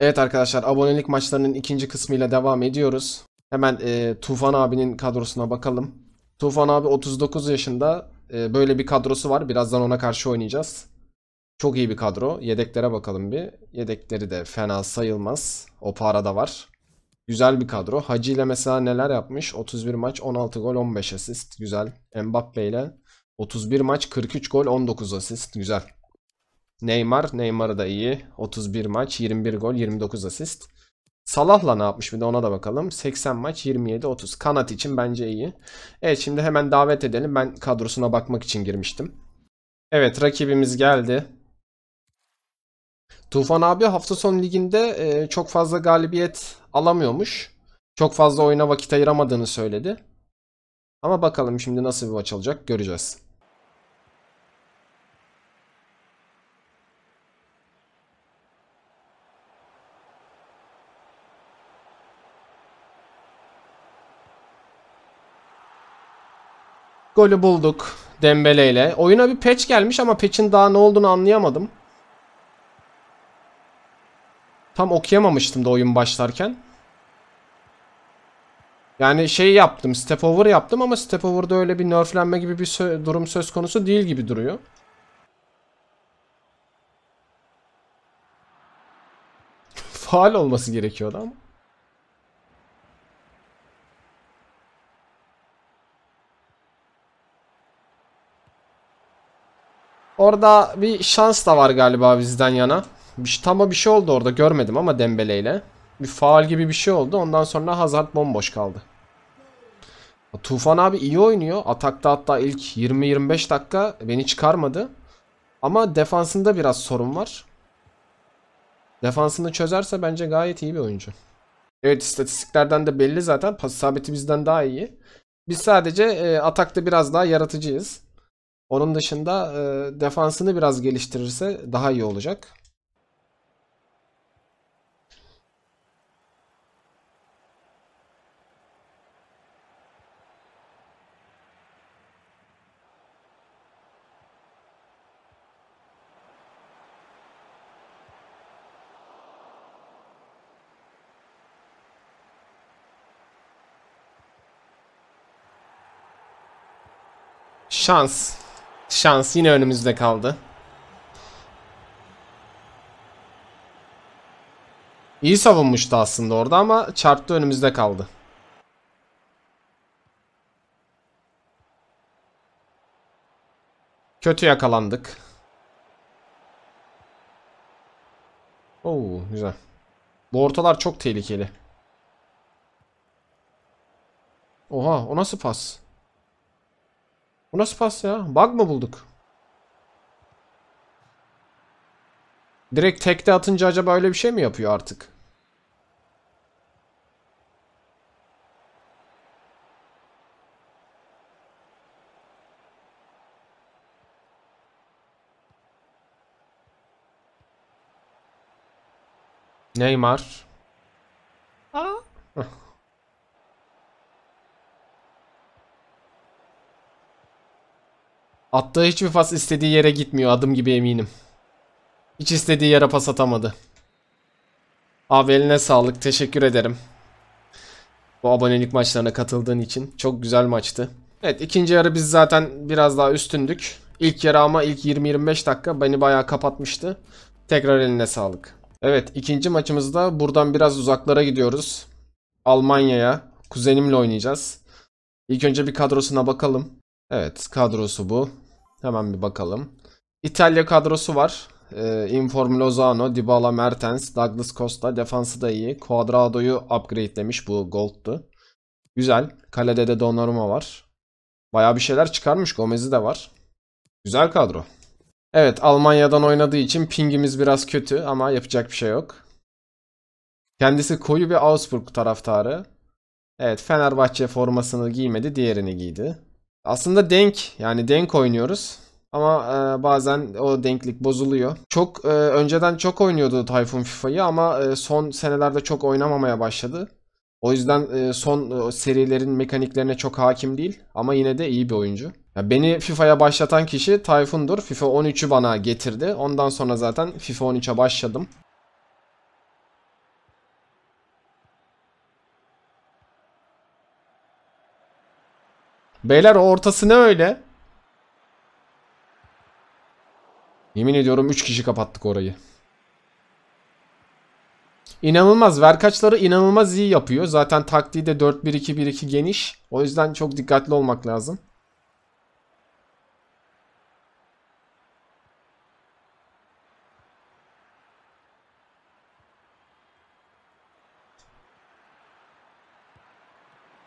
Evet arkadaşlar abonelik maçlarının ikinci kısmıyla devam ediyoruz. Hemen e, Tufan abinin kadrosuna bakalım. Tufan abi 39 yaşında e, böyle bir kadrosu var. Birazdan ona karşı oynayacağız. Çok iyi bir kadro. Yedeklere bakalım bir. Yedekleri de fena sayılmaz. O para da var. Güzel bir kadro. Hacı ile mesela neler yapmış? 31 maç 16 gol 15 asist. Güzel. Mbappe ile 31 maç 43 gol 19 asist. Güzel. Neymar, Neymar'ı da iyi. 31 maç, 21 gol, 29 asist. Salah'la ne yapmış bir de ona da bakalım. 80 maç 27-30. Kanat için bence iyi. Evet şimdi hemen davet edelim. Ben kadrosuna bakmak için girmiştim. Evet rakibimiz geldi. Tufan abi hafta sonu liginde e, çok fazla galibiyet alamıyormuş. Çok fazla oyuna vakit ayıramadığını söyledi. Ama bakalım şimdi nasıl bir maç olacak göreceğiz. Golü bulduk Dembele ile. Oyuna bir patch gelmiş ama patch'in daha ne olduğunu anlayamadım. Tam okuyamamıştım da oyun başlarken. Yani şey yaptım, step over yaptım ama step over'da öyle bir nerflenme gibi bir sö durum söz konusu değil gibi duruyor. Faal olması gerekiyordu ama. Orada bir şans da var galiba bizden yana. Bir, tam bir şey oldu orada görmedim ama Dembele ile. Bir faal gibi bir şey oldu. Ondan sonra Hazard bomboş kaldı. Tufan abi iyi oynuyor. Atakta hatta ilk 20-25 dakika beni çıkarmadı. Ama defansında biraz sorun var. Defansını çözerse bence gayet iyi bir oyuncu. Evet istatistiklerden de belli zaten. Pas isabeti bizden daha iyi. Biz sadece e, atakta biraz daha yaratıcıyız. Onun dışında e, defansını biraz geliştirirse daha iyi olacak. Şans. Şans yine önümüzde kaldı. İyi savunmuştu aslında orada ama çarptı önümüzde kaldı. Kötü yakalandık. Oo güzel. Bu ortalar çok tehlikeli. Oha o nasıl pas? Bu nasıl pas ya? Bug mı bulduk? Direkt tekte atınca acaba öyle bir şey mi yapıyor artık? Neymar Attığı hiçbir pas istediği yere gitmiyor adım gibi eminim. Hiç istediği yere pas atamadı. Abi eline sağlık. Teşekkür ederim. Bu abonelik maçlarına katıldığın için. Çok güzel maçtı. Evet ikinci yarı biz zaten biraz daha üstündük. İlk yarı ama ilk 20-25 dakika beni bayağı kapatmıştı. Tekrar eline sağlık. Evet ikinci maçımızda buradan biraz uzaklara gidiyoruz. Almanya'ya kuzenimle oynayacağız. İlk önce bir kadrosuna bakalım. Evet kadrosu bu. Hemen bir bakalım. İtalya kadrosu var. E, Inform Lozano, Dybala, Mertens, Douglas Costa. Defansı da iyi. Cuadrado'yu upgradelemiş. Bu Gold'tu. Güzel. Kalede de Donnarumma var. Baya bir şeyler çıkarmış. Gomez'i de var. Güzel kadro. Evet Almanya'dan oynadığı için pingimiz biraz kötü ama yapacak bir şey yok. Kendisi koyu bir Augsburg taraftarı. Evet Fenerbahçe formasını giymedi diğerini giydi. Aslında denk yani denk oynuyoruz. Ama e, bazen o denklik bozuluyor. Çok e, önceden çok oynuyordu Tayfun FIFA'yı ama e, son senelerde çok oynamamaya başladı. O yüzden e, son e, serilerin mekaniklerine çok hakim değil ama yine de iyi bir oyuncu. Ya beni FIFA'ya başlatan kişi Tayfun'dur. FIFA 13'ü bana getirdi. Ondan sonra zaten FIFA 13'e başladım. Beyler ortası ne öyle? Yemin ediyorum 3 kişi kapattık orayı. İnanılmaz. Verkaçları inanılmaz iyi yapıyor. Zaten taktiği de 4-1-2-1-2 geniş. O yüzden çok dikkatli olmak lazım.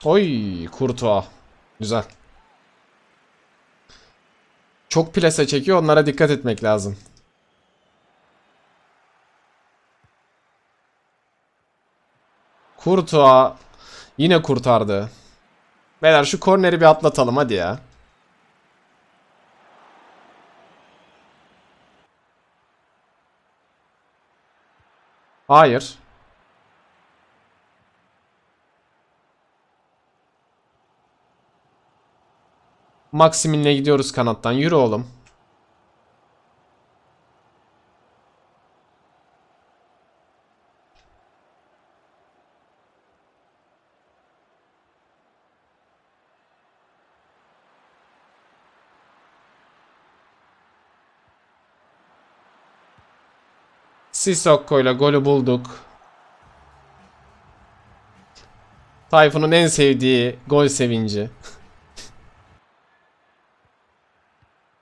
Oy Kurtuğa. Güzel. Çok plase çekiyor. Onlara dikkat etmek lazım. Kurtuğa yine kurtardı. Beyler şu korneri bir atlatalım hadi ya. Hayır. Maximin'le gidiyoruz kanattan. Yürü oğlum. Sissoko ile golü bulduk. Tayfun'un en sevdiği gol sevinci.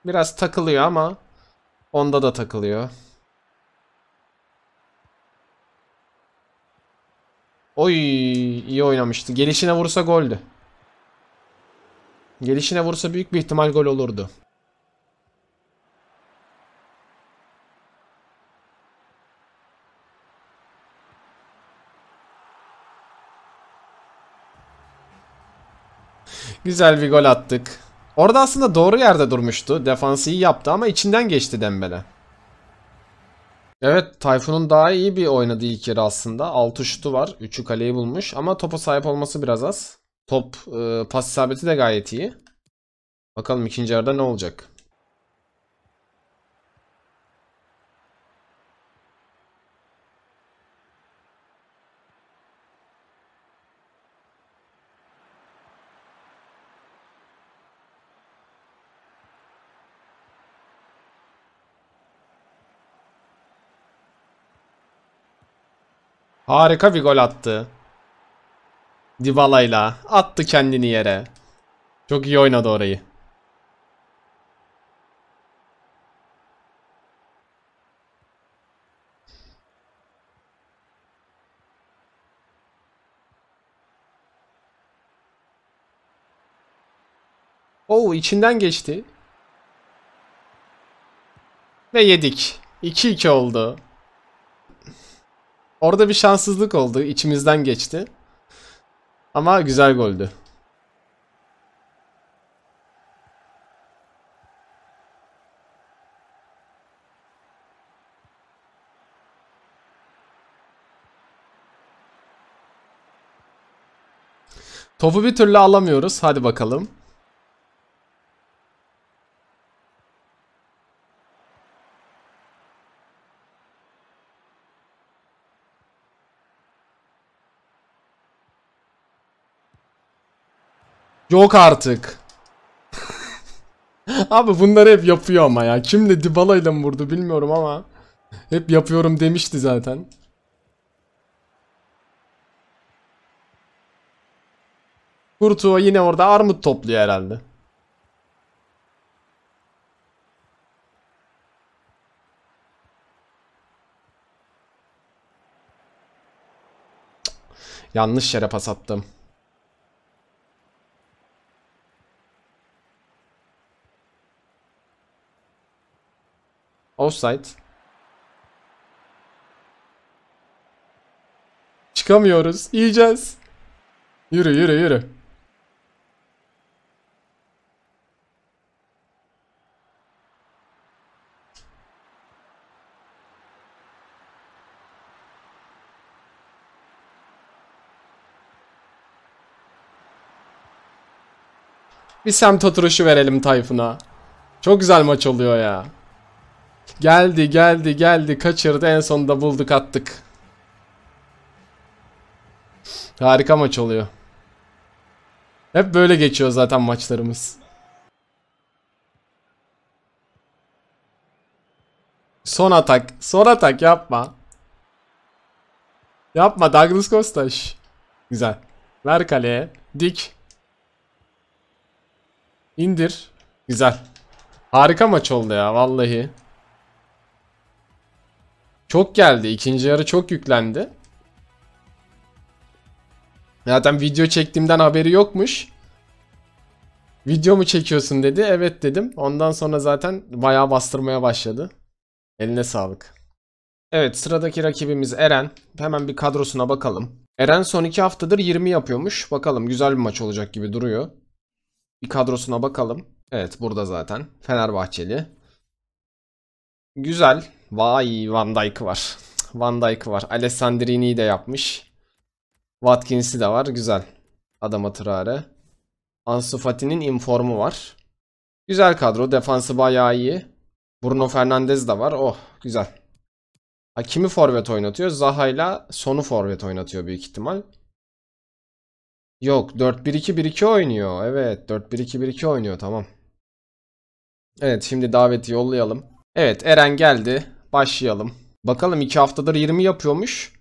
Biraz takılıyor ama onda da takılıyor. Oy iyi oynamıştı. Gelişine vursa goldü. Gelişine vursa büyük bir ihtimal gol olurdu. Güzel bir gol attık. Orada aslında doğru yerde durmuştu. Defansı iyi yaptı ama içinden geçti Dembele. Evet Tayfun'un daha iyi bir oynadığı ilk yarı aslında. 6 şutu var. 3'ü kaleyi bulmuş ama topa sahip olması biraz az. Top e, pas isabeti de gayet iyi. Bakalım ikinci yarıda ne olacak. Harika bir gol attı. Dybala'yla attı kendini yere. Çok iyi oynadı orayı. Oo içinden geçti. Ve yedik. 2-2 oldu. Orada bir şanssızlık oldu. İçimizden geçti. Ama güzel goldü. Topu bir türlü alamıyoruz. Hadi bakalım. Yok artık. Abi bunları hep yapıyor ama ya. Kimle Dybala ile mi vurdu bilmiyorum ama. Hep yapıyorum demişti zaten. Kurtuğa yine orada armut topluyor herhalde. Yanlış yere pas attım. Offside. Çıkamıyoruz. Yiyeceğiz. Yürü yürü yürü. Bir semt oturuşu verelim Tayfun'a. Çok güzel maç oluyor ya. Geldi geldi geldi kaçırdı en sonunda bulduk attık. Harika maç oluyor. Hep böyle geçiyor zaten maçlarımız. Son atak. Son atak yapma. Yapma Douglas Kostaş. Güzel. Ver kaleye. Dik. İndir. Güzel. Harika maç oldu ya vallahi. Çok geldi. İkinci yarı çok yüklendi. Zaten video çektiğimden haberi yokmuş. Video mu çekiyorsun dedi. Evet dedim. Ondan sonra zaten bayağı bastırmaya başladı. Eline sağlık. Evet sıradaki rakibimiz Eren. Hemen bir kadrosuna bakalım. Eren son 2 haftadır 20 yapıyormuş. Bakalım güzel bir maç olacak gibi duruyor. Bir kadrosuna bakalım. Evet burada zaten. Fenerbahçeli. Güzel. Vay Van Dijk var. Van Dijk var. Alessandrini'yi de yapmış. Watkins'i de var. Güzel. adam tırare. Ansu Fati'nin informu var. Güzel kadro. Defansı bayağı iyi. Bruno Fernandes de var. Oh güzel. Ha, kimi forvet oynatıyor? Zaha ile sonu forvet oynatıyor büyük ihtimal. Yok 4-1-2-1-2 oynuyor. Evet 4-1-2-1-2 oynuyor tamam. Evet şimdi daveti yollayalım. Evet Eren geldi başlayalım. Bakalım 2 haftadır 20 yapıyormuş.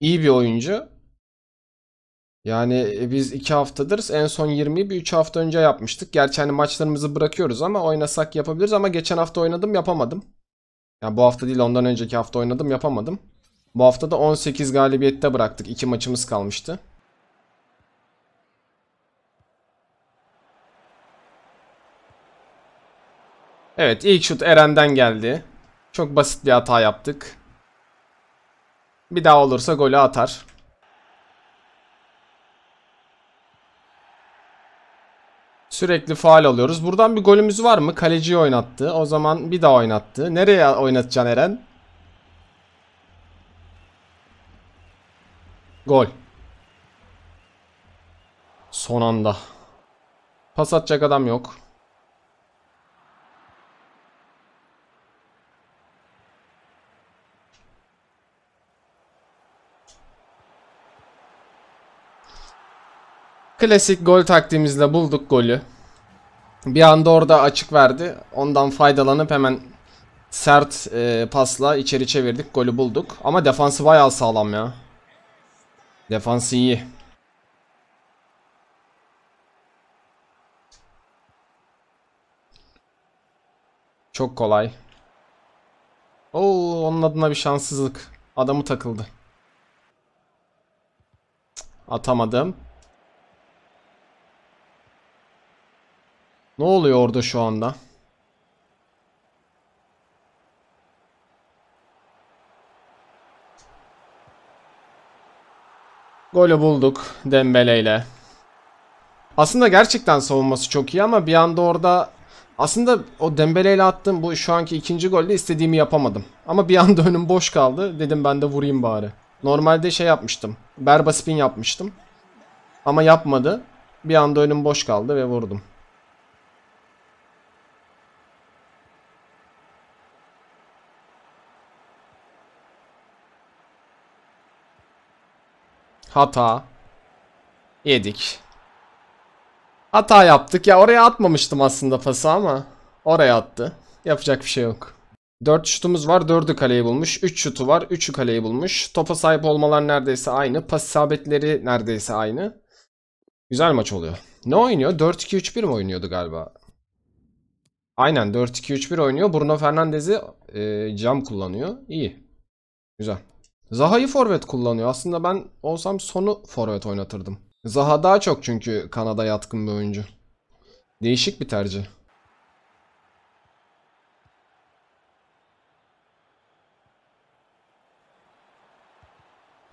İyi bir oyuncu. Yani e, biz 2 haftadır en son 20'yi bir 3 hafta önce yapmıştık. Gerçi hani maçlarımızı bırakıyoruz ama oynasak yapabiliriz ama geçen hafta oynadım yapamadım. Yani bu hafta değil ondan önceki hafta oynadım yapamadım. Bu hafta da 18 galibiyette bıraktık. 2 maçımız kalmıştı. Evet ilk şut Eren'den geldi. Çok basit bir hata yaptık. Bir daha olursa golü atar. Sürekli faal alıyoruz. Buradan bir golümüz var mı? Kaleciyi oynattı. O zaman bir daha oynattı. Nereye oynatacaksın Eren? Gol. Son anda. Pas atacak adam yok. Klasik gol taktiğimizle bulduk golü. Bir anda orada açık verdi. Ondan faydalanıp hemen sert e, pasla içeri çevirdik. Golü bulduk. Ama defansı bayağı sağlam ya. Defansı iyi. Çok kolay. Oo, onun adına bir şanssızlık. Adamı takıldı. Atamadım. Ne oluyor orada şu anda? Golü bulduk Dembele ile. Aslında gerçekten savunması çok iyi ama bir anda orada aslında o Dembele ile attığım bu şu anki ikinci golde istediğimi yapamadım. Ama bir anda önüm boş kaldı. Dedim ben de vurayım bari. Normalde şey yapmıştım. Berba spin yapmıştım. Ama yapmadı. Bir anda önüm boş kaldı ve vurdum. Hata. Yedik. Hata yaptık. Ya oraya atmamıştım aslında pası ama oraya attı. Yapacak bir şey yok. 4 şutumuz var. 4'ü kaleyi bulmuş. 3 şutu var. 3'ü kaleyi bulmuş. Topa sahip olmalar neredeyse aynı. Pas isabetleri neredeyse aynı. Güzel maç oluyor. Ne oynuyor? 4-2-3-1 mi oynuyordu galiba? Aynen 4-2-3-1 oynuyor. Bruno Fernandes'i e, cam kullanıyor. İyi. Güzel. Zaha'yı forvet kullanıyor. Aslında ben olsam sonu forvet oynatırdım. Zaha daha çok çünkü Kanada yatkın bir oyuncu. Değişik bir tercih.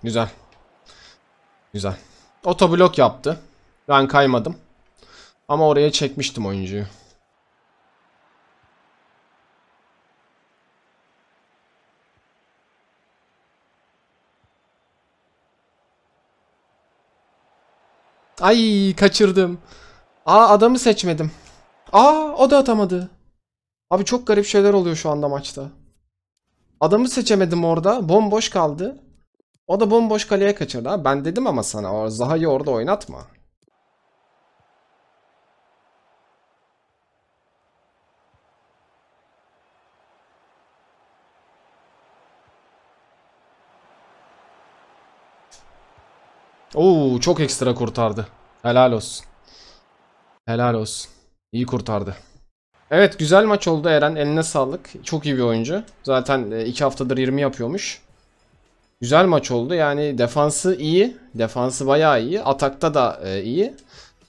Güzel. Güzel. Otoblok yaptı. Ben kaymadım. Ama oraya çekmiştim oyuncuyu. Ay kaçırdım. Aa adamı seçmedim. Aa o da atamadı. Abi çok garip şeyler oluyor şu anda maçta. Adamı seçemedim orada. Bomboş kaldı. O da bomboş kaleye kaçırdı. ben dedim ama sana Zaha'yı orada oynatma. Oo çok ekstra kurtardı. Helal olsun. Helal olsun. İyi kurtardı. Evet güzel maç oldu Eren. Eline sağlık. Çok iyi bir oyuncu. Zaten 2 e, haftadır 20 yapıyormuş. Güzel maç oldu. Yani defansı iyi. Defansı bayağı iyi. Atakta da e, iyi.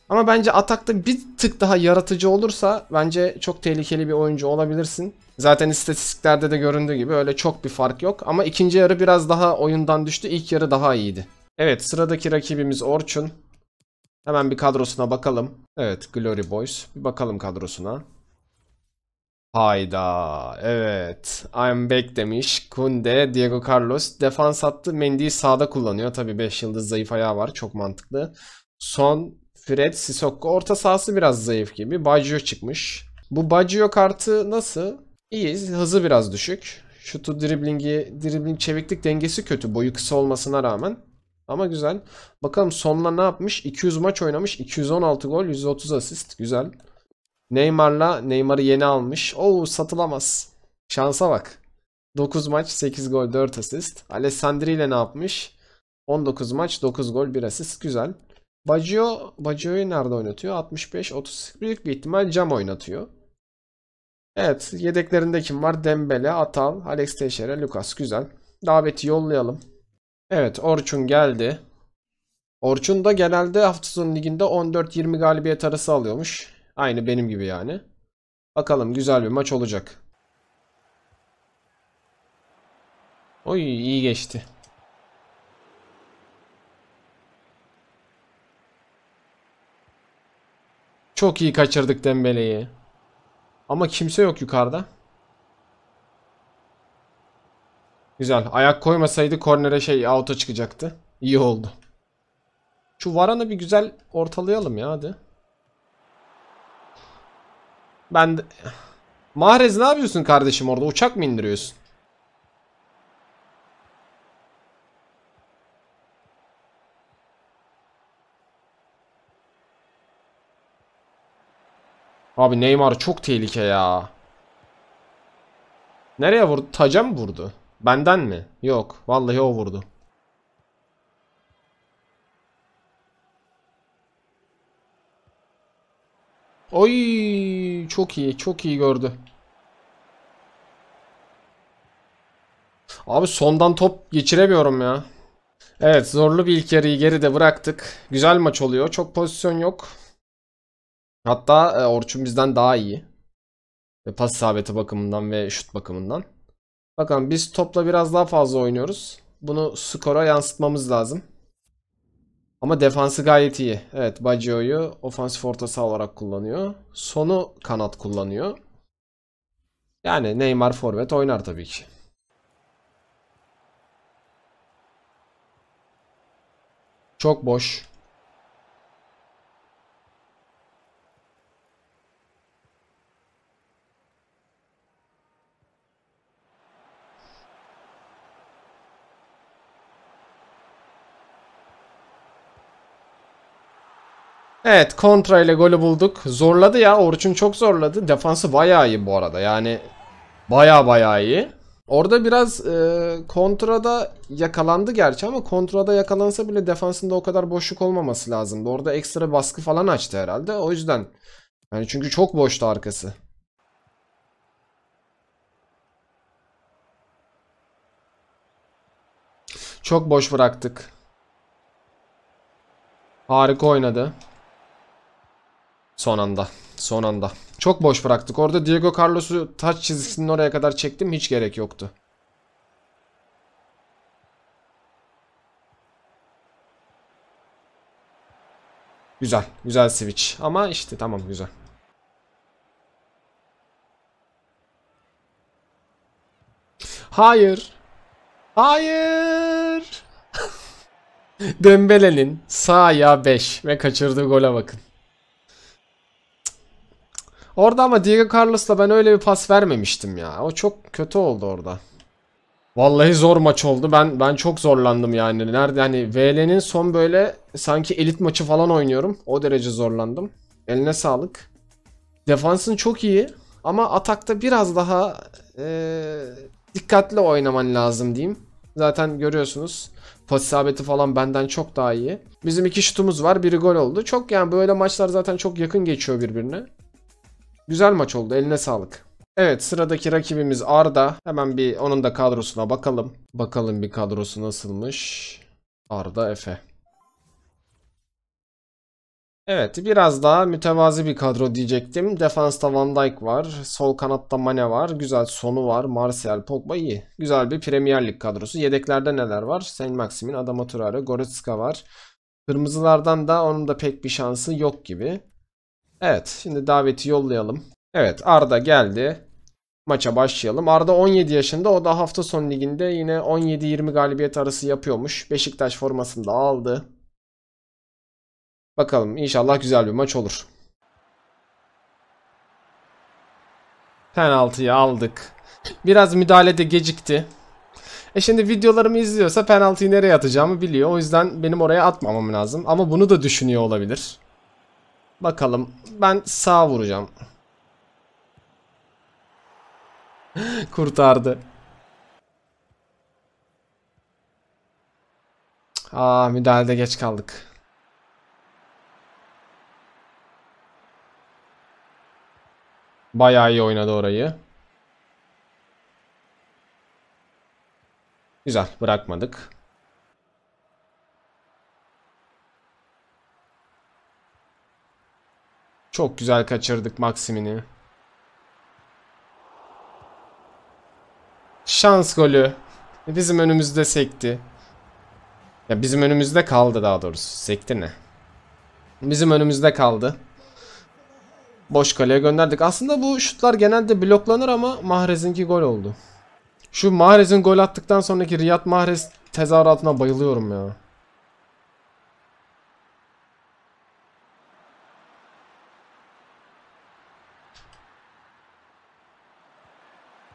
Ama bence atakta bir tık daha yaratıcı olursa bence çok tehlikeli bir oyuncu olabilirsin. Zaten istatistiklerde de göründüğü gibi öyle çok bir fark yok. Ama ikinci yarı biraz daha oyundan düştü. İlk yarı daha iyiydi. Evet sıradaki rakibimiz Orçun. Hemen bir kadrosuna bakalım. Evet Glory Boys. Bir bakalım kadrosuna. Hayda. Evet. I'm back demiş. Kunde, Diego Carlos. Defans attı. Mendy'yi sağda kullanıyor. Tabii 5 yıldız zayıf ayağı var. Çok mantıklı. Son, Fred, Sissoko. Orta sahası biraz zayıf gibi. Baggio çıkmış. Bu Baggio kartı nasıl? İyi. Hızı biraz düşük. Şutu driblingi, dribling çeviklik dengesi kötü. Boyu kısa olmasına rağmen. Ama güzel. Bakalım sonla ne yapmış? 200 maç oynamış. 216 gol, 130 asist. Güzel. Neymar'la Neymar'ı yeni almış. Oo satılamaz. Şansa bak. 9 maç, 8 gol, 4 asist. Alessandri ile ne yapmış? 19 maç, 9 gol, 1 asist. Güzel. Baggio, Baggio'yu nerede oynatıyor? 65, 30. Büyük bir ihtimal cam oynatıyor. Evet. Yedeklerinde kim var? Dembele, Atal, Alex Teixeira, Lucas. Güzel. Daveti yollayalım. Evet Orçun geldi. Orçun da genelde hafta sonu liginde 14-20 galibiyet arası alıyormuş. Aynı benim gibi yani. Bakalım güzel bir maç olacak. Oy iyi geçti. Çok iyi kaçırdık Dembele'yi. Ama kimse yok yukarıda. Güzel. Ayak koymasaydı kornere şey auto çıkacaktı. İyi oldu. Şu Varan'ı bir güzel ortalayalım ya hadi. Ben de... Mahrez ne yapıyorsun kardeşim orada? Uçak mı indiriyorsun? Abi Neymar çok tehlike ya. Nereye vurdu? Taca mı vurdu? Benden mi? Yok. Vallahi o vurdu. Oy çok iyi çok iyi gördü. Abi sondan top geçiremiyorum ya. Evet zorlu bir ilk yarıyı geride bıraktık. Güzel maç oluyor. Çok pozisyon yok. Hatta e, Orçun bizden daha iyi. Ve pas isabeti bakımından ve şut bakımından. Bakalım biz topla biraz daha fazla oynuyoruz. Bunu skora yansıtmamız lazım. Ama defansı gayet iyi. Evet Baggio'yu ofansif orta olarak kullanıyor. Sonu kanat kullanıyor. Yani Neymar forvet oynar tabii ki. Çok boş. Evet kontra ile golü bulduk. Zorladı ya Orçun çok zorladı. Defansı bayağı iyi bu arada yani baya baya iyi. Orada biraz e, kontrada yakalandı gerçi ama kontrada yakalansa bile defansında o kadar boşluk olmaması lazımdı. Orada ekstra baskı falan açtı herhalde. O yüzden yani çünkü çok boştu arkası. Çok boş bıraktık. Harika oynadı. Son anda. Son anda. Çok boş bıraktık. Orada Diego Carlos'u taç çizgisinin oraya kadar çektim. Hiç gerek yoktu. Güzel. Güzel switch. Ama işte tamam güzel. Hayır. Hayır. Dembele'nin sağ ayağı 5 ve kaçırdığı gola bakın. Orada ama Diego Carlos'la ben öyle bir pas vermemiştim ya. O çok kötü oldu orada. Vallahi zor maç oldu. Ben ben çok zorlandım yani. Nerede hani VL'nin son böyle sanki elit maçı falan oynuyorum. O derece zorlandım. Eline sağlık. Defansın çok iyi ama atakta biraz daha e, dikkatli oynaman lazım diyeyim. Zaten görüyorsunuz pas isabeti falan benden çok daha iyi. Bizim iki şutumuz var. Biri gol oldu. Çok yani böyle maçlar zaten çok yakın geçiyor birbirine. Güzel maç oldu. Eline sağlık. Evet sıradaki rakibimiz Arda. Hemen bir onun da kadrosuna bakalım. Bakalım bir kadrosu nasılmış. Arda Efe. Evet biraz daha mütevazi bir kadro diyecektim. Defansta Van Dijk var. Sol kanatta Mane var. Güzel sonu var. Martial, Pogba iyi. Güzel bir Premier Lig kadrosu. Yedeklerde neler var? Saint Maximin, Adama Traore, Goretzka var. Kırmızılardan da onun da pek bir şansı yok gibi. Evet şimdi daveti yollayalım. Evet Arda geldi. Maça başlayalım. Arda 17 yaşında. O da hafta sonu liginde yine 17-20 galibiyet arası yapıyormuş. Beşiktaş formasını da aldı. Bakalım inşallah güzel bir maç olur. Penaltıyı aldık. Biraz müdahalede gecikti. E şimdi videolarımı izliyorsa penaltıyı nereye atacağımı biliyor. O yüzden benim oraya atmamam lazım. Ama bunu da düşünüyor olabilir. Bakalım. Ben sağ vuracağım. Kurtardı. Aa müdahalede geç kaldık. Bayağı iyi oynadı orayı. Güzel bırakmadık. Çok güzel kaçırdık Maksim'ini. Şans golü. E, bizim önümüzde sekti. Ya bizim önümüzde kaldı daha doğrusu. Sekti ne? Bizim önümüzde kaldı. Boş kaleye gönderdik. Aslında bu şutlar genelde bloklanır ama Mahrez'inki gol oldu. Şu Mahrez'in gol attıktan sonraki Riyad Mahrez tezahüratına bayılıyorum ya.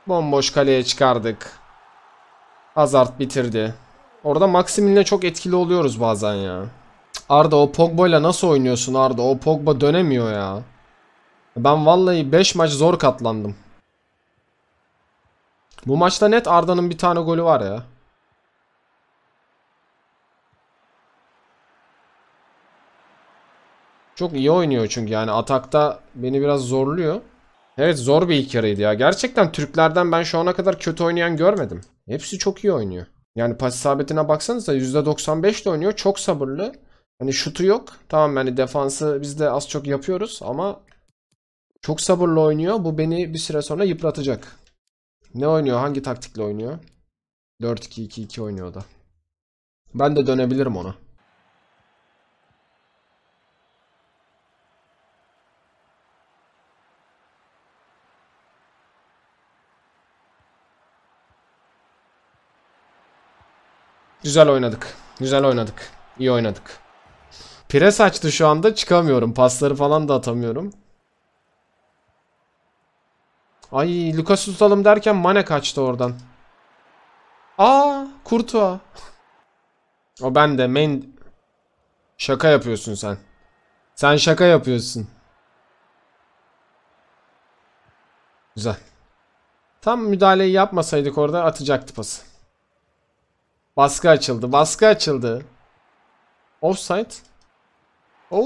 Bomboş kaleye çıkardık. Hazard bitirdi. Orada Maximin'le çok etkili oluyoruz bazen ya. Arda o Pogba'yla nasıl oynuyorsun Arda? O Pogba dönemiyor ya. Ben vallahi 5 maç zor katlandım. Bu maçta net Arda'nın bir tane golü var ya. Çok iyi oynuyor çünkü yani atakta beni biraz zorluyor. Evet zor bir ilk yarıydı ya. Gerçekten Türklerden ben şu ana kadar kötü oynayan görmedim. Hepsi çok iyi oynuyor. Yani pas isabetine baksanıza %95 de oynuyor. Çok sabırlı. Hani şutu yok. Tamam yani defansı biz de az çok yapıyoruz ama çok sabırlı oynuyor. Bu beni bir süre sonra yıpratacak. Ne oynuyor? Hangi taktikle oynuyor? 4-2-2-2 oynuyor da. Ben de dönebilirim ona. Güzel oynadık. Güzel oynadık. İyi oynadık. Pres açtı şu anda çıkamıyorum. Pasları falan da atamıyorum. Ay Lucas tutalım derken Mane kaçtı oradan. Aa Kurtuğa. O ben de main... Şaka yapıyorsun sen. Sen şaka yapıyorsun. Güzel. Tam müdahaleyi yapmasaydık orada atacaktı pası. Baskı açıldı. Baskı açıldı. Offside. Oo.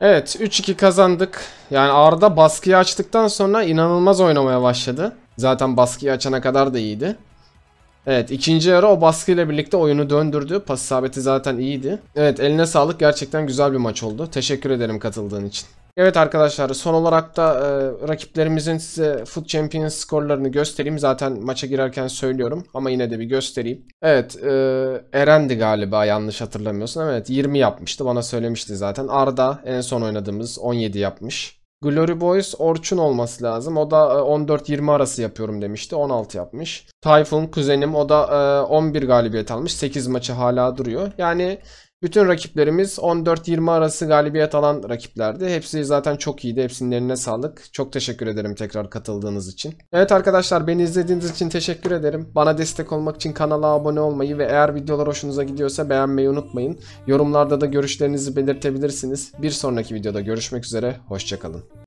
Evet 3-2 kazandık. Yani Arda baskıyı açtıktan sonra inanılmaz oynamaya başladı. Zaten baskıyı açana kadar da iyiydi. Evet ikinci yarı o baskıyla birlikte oyunu döndürdü. Pas sabiti zaten iyiydi. Evet eline sağlık gerçekten güzel bir maç oldu. Teşekkür ederim katıldığın için. Evet arkadaşlar son olarak da e, rakiplerimizin size Foot Champions skorlarını göstereyim. Zaten maça girerken söylüyorum ama yine de bir göstereyim. Evet e, Eren'di galiba yanlış hatırlamıyorsun. Evet 20 yapmıştı bana söylemişti zaten. Arda en son oynadığımız 17 yapmış. Glory Boys Orçun olması lazım. O da 14-20 e, arası yapıyorum demişti. 16 yapmış. Typhoon kuzenim o da 11 e, galibiyet almış. 8 maçı hala duruyor. Yani bütün rakiplerimiz 14-20 arası galibiyet alan rakiplerdi. Hepsi zaten çok iyiydi. Hepsinin eline sağlık. Çok teşekkür ederim tekrar katıldığınız için. Evet arkadaşlar beni izlediğiniz için teşekkür ederim. Bana destek olmak için kanala abone olmayı ve eğer videolar hoşunuza gidiyorsa beğenmeyi unutmayın. Yorumlarda da görüşlerinizi belirtebilirsiniz. Bir sonraki videoda görüşmek üzere. Hoşçakalın.